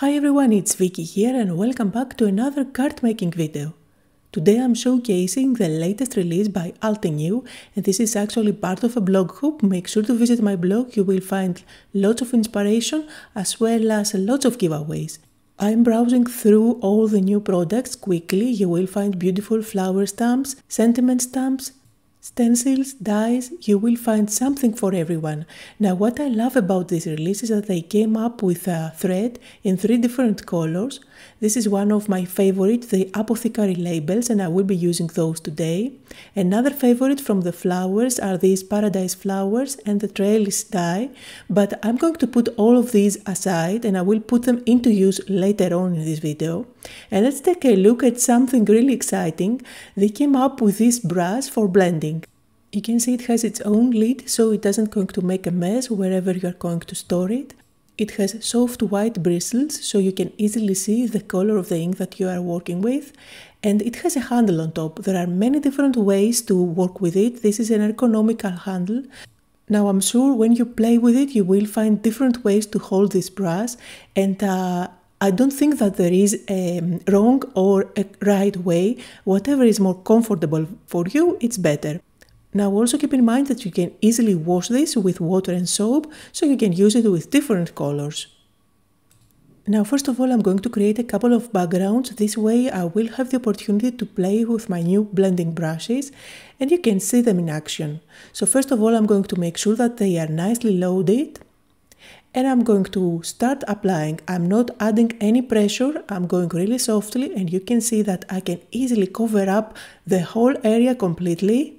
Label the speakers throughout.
Speaker 1: Hi everyone, it's Vicky here and welcome back to another card making video. Today I'm showcasing the latest release by Altenew and this is actually part of a blog hoop. Make sure to visit my blog, you will find lots of inspiration as well as lots of giveaways. I'm browsing through all the new products quickly. You will find beautiful flower stamps, sentiment stamps, stencils, dies, you will find something for everyone. Now what I love about this release is that they came up with a thread in three different colors this is one of my favorite, the apothecary labels, and I will be using those today. Another favorite from the flowers are these paradise flowers and the trailis dye, but I'm going to put all of these aside and I will put them into use later on in this video. And let's take a look at something really exciting. They came up with this brush for blending. You can see it has its own lid, so it doesn't going to make a mess wherever you are going to store it. It has soft white bristles so you can easily see the color of the ink that you are working with and it has a handle on top. There are many different ways to work with it. This is an ergonomical handle. Now I'm sure when you play with it you will find different ways to hold this brush and uh, I don't think that there is a um, wrong or a right way. Whatever is more comfortable for you, it's better. Now also keep in mind that you can easily wash this with water and soap, so you can use it with different colors. Now first of all I'm going to create a couple of backgrounds, this way I will have the opportunity to play with my new blending brushes and you can see them in action. So first of all I'm going to make sure that they are nicely loaded and I'm going to start applying. I'm not adding any pressure, I'm going really softly and you can see that I can easily cover up the whole area completely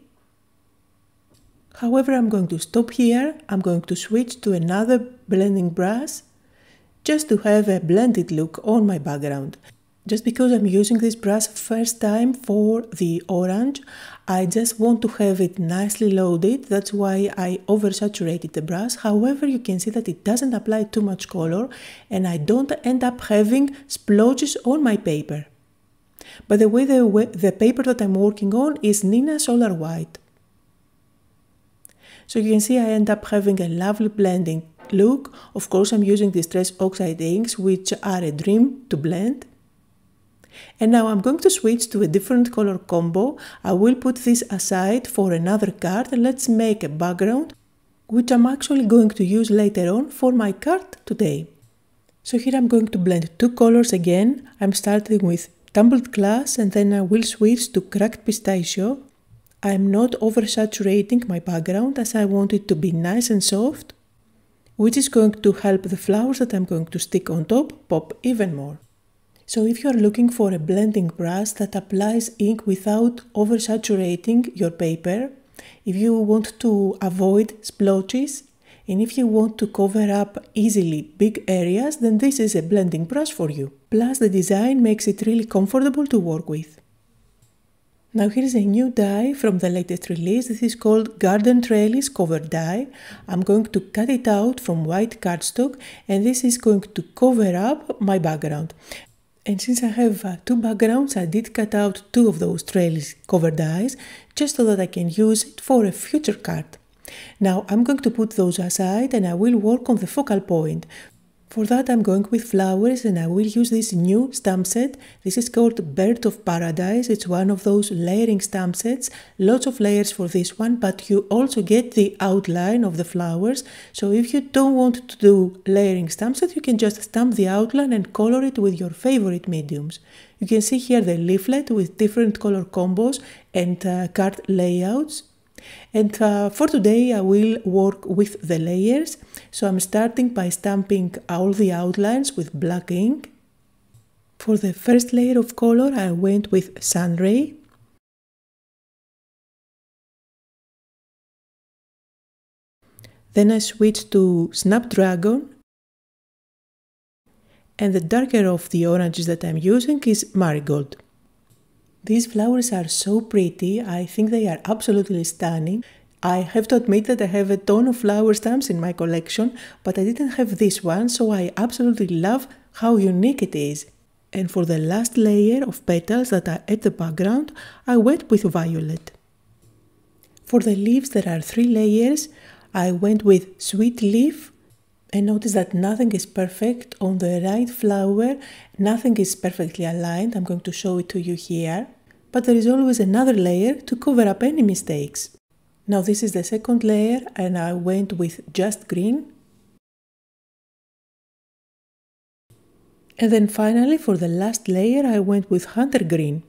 Speaker 1: However, I'm going to stop here. I'm going to switch to another blending brush just to have a blended look on my background. Just because I'm using this brush first time for the orange, I just want to have it nicely loaded. That's why I oversaturated the brush. However, you can see that it doesn't apply too much color and I don't end up having splotches on my paper. By the way, the, the paper that I'm working on is Nina Solar White. So you can see I end up having a lovely blending look. Of course, I'm using Distress Oxide inks, which are a dream to blend. And now I'm going to switch to a different color combo. I will put this aside for another card and let's make a background, which I'm actually going to use later on for my card today. So here I'm going to blend two colors again. I'm starting with Tumbled Glass and then I will switch to Cracked Pistachio I'm not oversaturating my background as I want it to be nice and soft, which is going to help the flowers that I'm going to stick on top pop even more. So if you are looking for a blending brush that applies ink without oversaturating your paper, if you want to avoid splotches, and if you want to cover up easily big areas, then this is a blending brush for you. Plus the design makes it really comfortable to work with. Now here's a new die from the latest release. This is called Garden Trellis Cover Die. I'm going to cut it out from white cardstock and this is going to cover up my background. And since I have uh, two backgrounds, I did cut out two of those trellis cover dies just so that I can use it for a future card. Now I'm going to put those aside and I will work on the focal point. For that I'm going with flowers and I will use this new stamp set. This is called Bird of Paradise. It's one of those layering stamp sets. Lots of layers for this one, but you also get the outline of the flowers. So if you don't want to do layering stamp set, you can just stamp the outline and color it with your favorite mediums. You can see here the leaflet with different color combos and uh, card layouts. And uh, for today I will work with the layers. So I'm starting by stamping all the outlines with black ink. For the first layer of color I went with Sunray. Then I switched to Snapdragon. And the darker of the oranges that I'm using is Marigold. These flowers are so pretty. I think they are absolutely stunning. I have to admit that I have a ton of flower stamps in my collection, but I didn't have this one, so I absolutely love how unique it is. And for the last layer of petals that are at the background, I went with violet. For the leaves, there are three layers. I went with sweet leaf, and notice that nothing is perfect on the right flower, nothing is perfectly aligned. I'm going to show it to you here but there is always another layer to cover up any mistakes. Now this is the second layer and I went with just green. And then finally for the last layer I went with hunter green.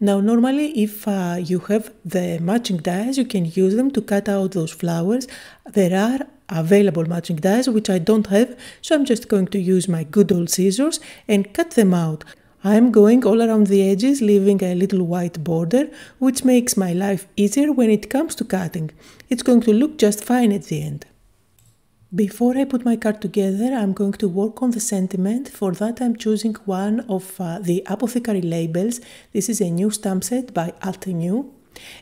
Speaker 1: Now normally if uh, you have the matching dies you can use them to cut out those flowers. There are available matching dies which I don't have so I'm just going to use my good old scissors and cut them out. I'm going all around the edges, leaving a little white border, which makes my life easier when it comes to cutting. It's going to look just fine at the end. Before I put my card together, I'm going to work on the sentiment. For that, I'm choosing one of uh, the apothecary labels. This is a new stamp set by Altenew.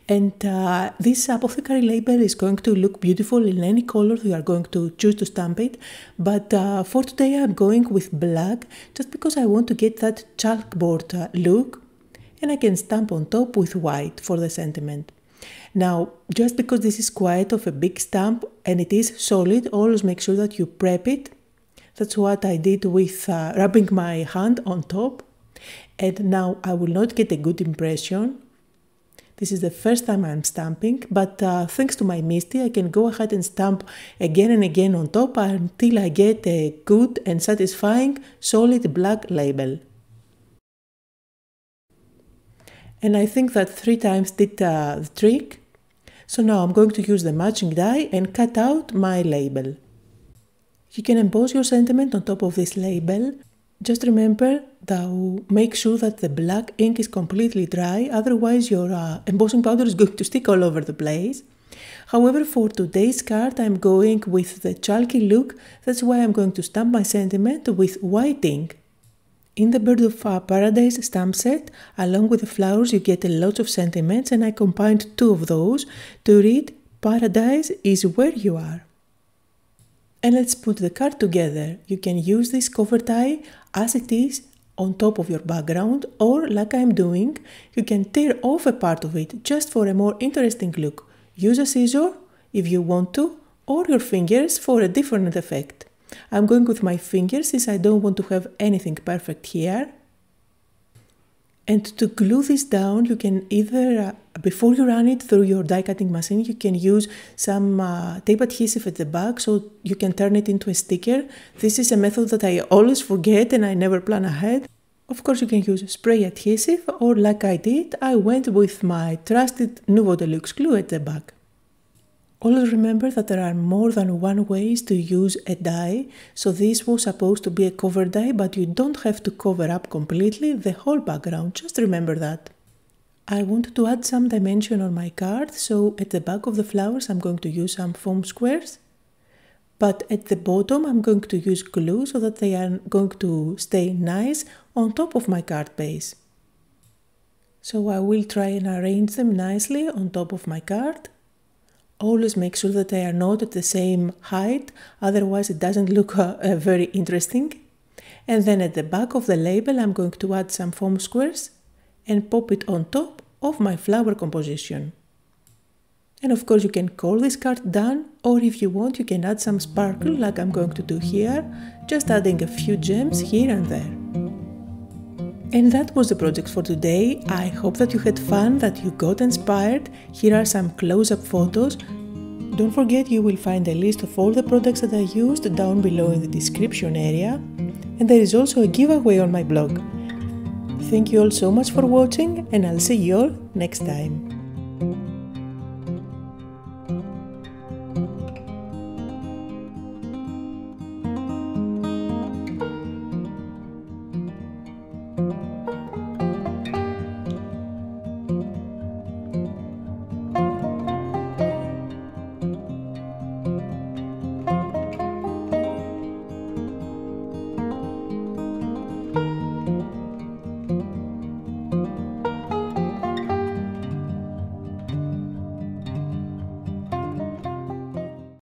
Speaker 1: And uh, this apothecary label is going to look beautiful in any color you are going to choose to stamp it. But uh, for today, I'm going with black just because I want to get that chalkboard uh, look. And I can stamp on top with white for the sentiment. Now, just because this is quite of a big stamp and it is solid, always make sure that you prep it. That's what I did with uh, rubbing my hand on top. And now I will not get a good impression this is the first time I'm stamping, but uh, thanks to my Misty, I can go ahead and stamp again and again on top until I get a good and satisfying solid black label. And I think that three times did uh, the trick. So now I'm going to use the matching die and cut out my label. You can emboss your sentiment on top of this label just remember to make sure that the black ink is completely dry, otherwise your uh, embossing powder is going to stick all over the place. However, for today's card I'm going with the chalky look, that's why I'm going to stamp my sentiment with white ink. In the Bird of Paradise stamp set, along with the flowers you get a lot of sentiments and I combined two of those to read Paradise is where you are. And let's put the card together. You can use this cover tie as it is on top of your background or like I'm doing, you can tear off a part of it just for a more interesting look. Use a scissor if you want to or your fingers for a different effect. I'm going with my fingers since I don't want to have anything perfect here. And to glue this down, you can either, uh, before you run it through your die cutting machine, you can use some uh, tape adhesive at the back so you can turn it into a sticker. This is a method that I always forget and I never plan ahead. Of course, you can use spray adhesive or like I did, I went with my trusted Nuvo Deluxe glue at the back. Always remember that there are more than one ways to use a die, so this was supposed to be a cover die, but you don't have to cover up completely the whole background, just remember that. I want to add some dimension on my card, so at the back of the flowers I'm going to use some foam squares, but at the bottom I'm going to use glue so that they are going to stay nice on top of my card base. So I will try and arrange them nicely on top of my card always make sure that they are not at the same height, otherwise it doesn't look uh, uh, very interesting. And then at the back of the label I'm going to add some foam squares and pop it on top of my flower composition. And of course you can call this card done or if you want you can add some sparkle like I'm going to do here, just adding a few gems here and there. And that was the project for today. I hope that you had fun, that you got inspired. Here are some close up photos. Don't forget, you will find a list of all the products that I used down below in the description area. And there is also a giveaway on my blog. Thank you all so much for watching, and I'll see you all next time.